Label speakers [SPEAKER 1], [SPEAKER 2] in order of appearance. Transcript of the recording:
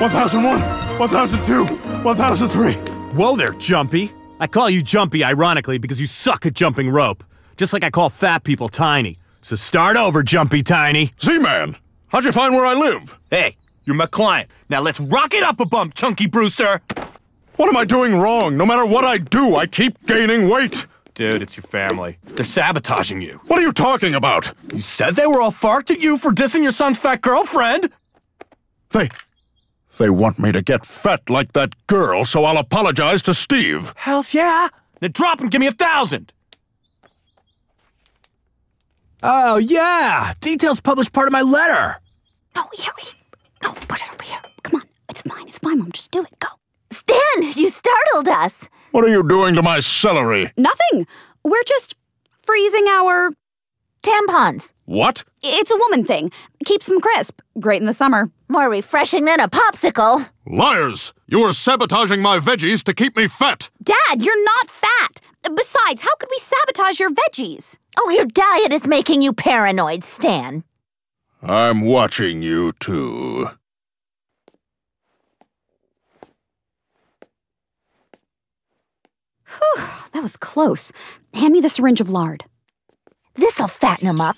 [SPEAKER 1] 1001, 1002, 1003. Whoa there, Jumpy. I call you Jumpy, ironically, because you suck at jumping rope. Just like I call fat people tiny. So start over, Jumpy Tiny. Z-Man, how'd you find where I live? Hey, you're my client. Now let's rock it up a bump, Chunky Brewster. What am I doing wrong?
[SPEAKER 2] No matter what I do, I keep gaining weight.
[SPEAKER 1] Dude, it's your family.
[SPEAKER 2] They're sabotaging you. What are you talking about? You said they were all farked at you for dissing your son's fat girlfriend. They... They want me to get fat like that girl, so I'll apologize to Steve.
[SPEAKER 1] Hells yeah!
[SPEAKER 2] Now drop and give me a thousand!
[SPEAKER 1] Oh, yeah! Details published part of my letter!
[SPEAKER 2] No, here, we... No, put it over here. Come on, it's fine, it's fine, Mom. Just do it, go. Stan, you startled us! What are you doing to my celery? Nothing! We're just freezing our Tampons. What? It's a woman thing. Keeps them crisp. Great in the summer. More refreshing than a popsicle. Liars! You are sabotaging my veggies to keep me fat. Dad, you're not fat. Besides, how could we sabotage your veggies? Oh, your diet is making you paranoid, Stan. I'm watching you too. Whew, that was close. Hand me the syringe of lard.
[SPEAKER 1] This'll fatten him up.